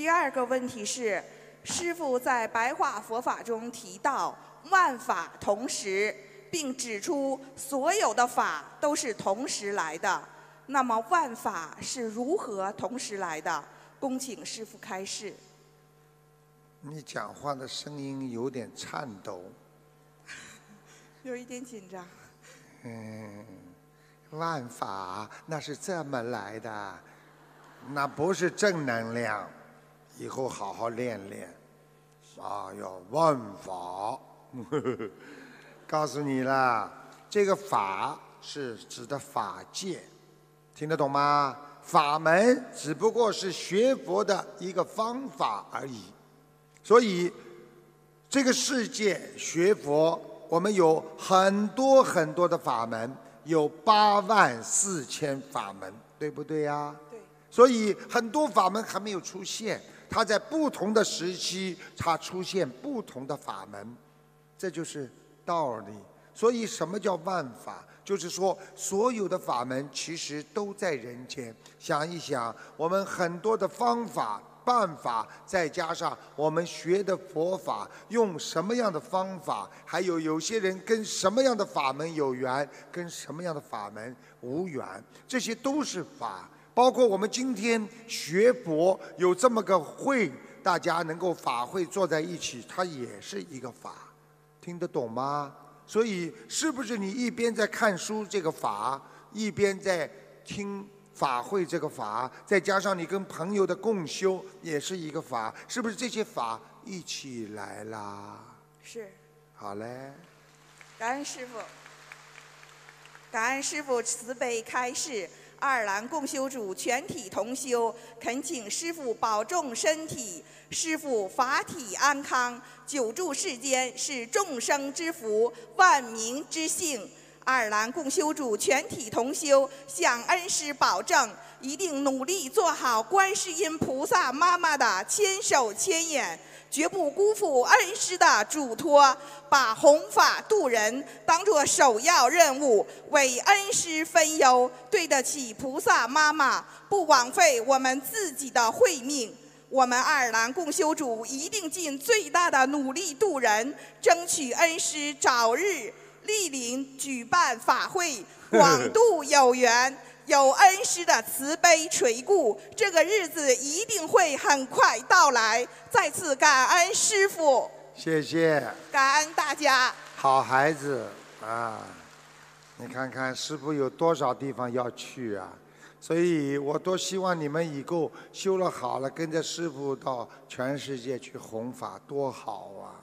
第二个问题是，师傅在白话佛法中提到万法同时，并指出所有的法都是同时来的。那么万法是如何同时来的？恭请师傅开示。你讲话的声音有点颤抖，有一点紧张。嗯，万法那是这么来的，那不是正能量。以后好好练练，啊，要问法，告诉你了，这个法是指的法界，听得懂吗？法门只不过是学佛的一个方法而已，所以这个世界学佛，我们有很多很多的法门，有八万四千法门，对不对呀？对。所以很多法门还没有出现。它在不同的时期，它出现不同的法门，这就是道理。所以，什么叫万法？就是说，所有的法门其实都在人间。想一想，我们很多的方法、办法，再加上我们学的佛法，用什么样的方法？还有有些人跟什么样的法门有缘，跟什么样的法门无缘，这些都是法。包括我们今天学佛有这么个会，大家能够法会坐在一起，它也是一个法，听得懂吗？所以是不是你一边在看书这个法，一边在听法会这个法，再加上你跟朋友的共修，也是一个法，是不是这些法一起来啦？是，好嘞，感恩师傅，感恩师傅慈悲开示。爱尔兰共修组全体同修，恳请师父保重身体，师父法体安康，久住世间是众生之福，万民之幸。爱尔兰共修主全体同修向恩师保证，一定努力做好观世音菩萨妈妈的千手千眼，绝不辜负恩师的嘱托，把弘法度人当作首要任务，为恩师分忧，对得起菩萨妈妈，不枉费我们自己的慧命。我们爱尔兰共修主一定尽最大的努力度人，争取恩师早日。莅临举办法会，广度有缘，有恩师的慈悲垂顾，这个日子一定会很快到来。再次感恩师傅，谢谢，感恩大家。好孩子啊，你看看师傅有多少地方要去啊，所以我多希望你们以后修了好了，跟着师傅到全世界去弘法，多好啊！